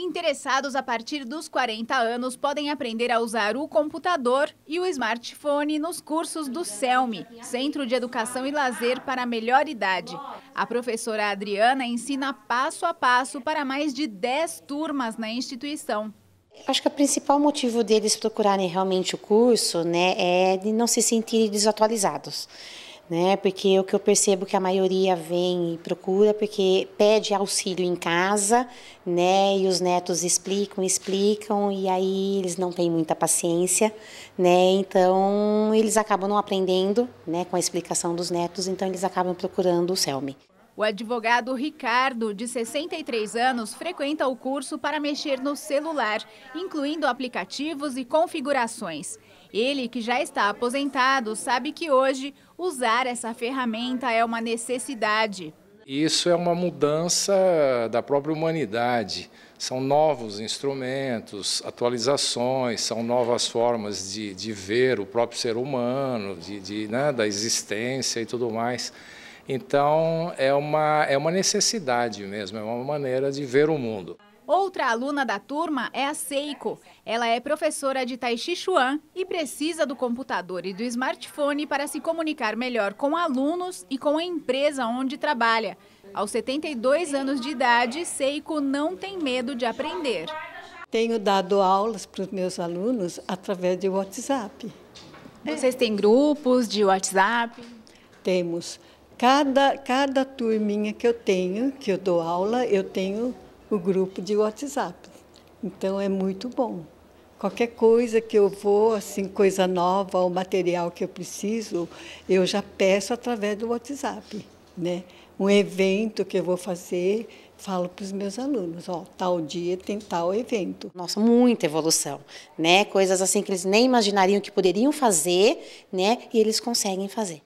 Interessados a partir dos 40 anos podem aprender a usar o computador e o smartphone nos cursos do CELME, Centro de Educação e Lazer para a Melhor Idade. A professora Adriana ensina passo a passo para mais de 10 turmas na instituição. Acho que o principal motivo deles procurarem realmente o curso né, é de não se sentirem desatualizados né? Porque o que eu percebo que a maioria vem e procura porque pede auxílio em casa, né? E os netos explicam, explicam e aí eles não têm muita paciência, né? Então eles acabam não aprendendo, né? Com a explicação dos netos, então eles acabam procurando o Selmi. O advogado Ricardo, de 63 anos, frequenta o curso para mexer no celular, incluindo aplicativos e configurações. Ele, que já está aposentado, sabe que hoje usar essa ferramenta é uma necessidade. Isso é uma mudança da própria humanidade. São novos instrumentos, atualizações, são novas formas de, de ver o próprio ser humano, de, de né, da existência e tudo mais. Então, é uma, é uma necessidade mesmo, é uma maneira de ver o mundo. Outra aluna da turma é a Seiko. Ela é professora de Tai Chi Chuan e precisa do computador e do smartphone para se comunicar melhor com alunos e com a empresa onde trabalha. Aos 72 anos de idade, Seiko não tem medo de aprender. Tenho dado aulas para os meus alunos através de WhatsApp. Vocês têm grupos de WhatsApp? Temos. Cada, cada turminha que eu tenho, que eu dou aula, eu tenho o grupo de WhatsApp. Então é muito bom. Qualquer coisa que eu vou, assim, coisa nova, o material que eu preciso, eu já peço através do WhatsApp, né? Um evento que eu vou fazer, falo para os meus alunos, ó, tal dia tem tal evento. Nossa, muita evolução, né? Coisas assim que eles nem imaginariam que poderiam fazer, né? E eles conseguem fazer.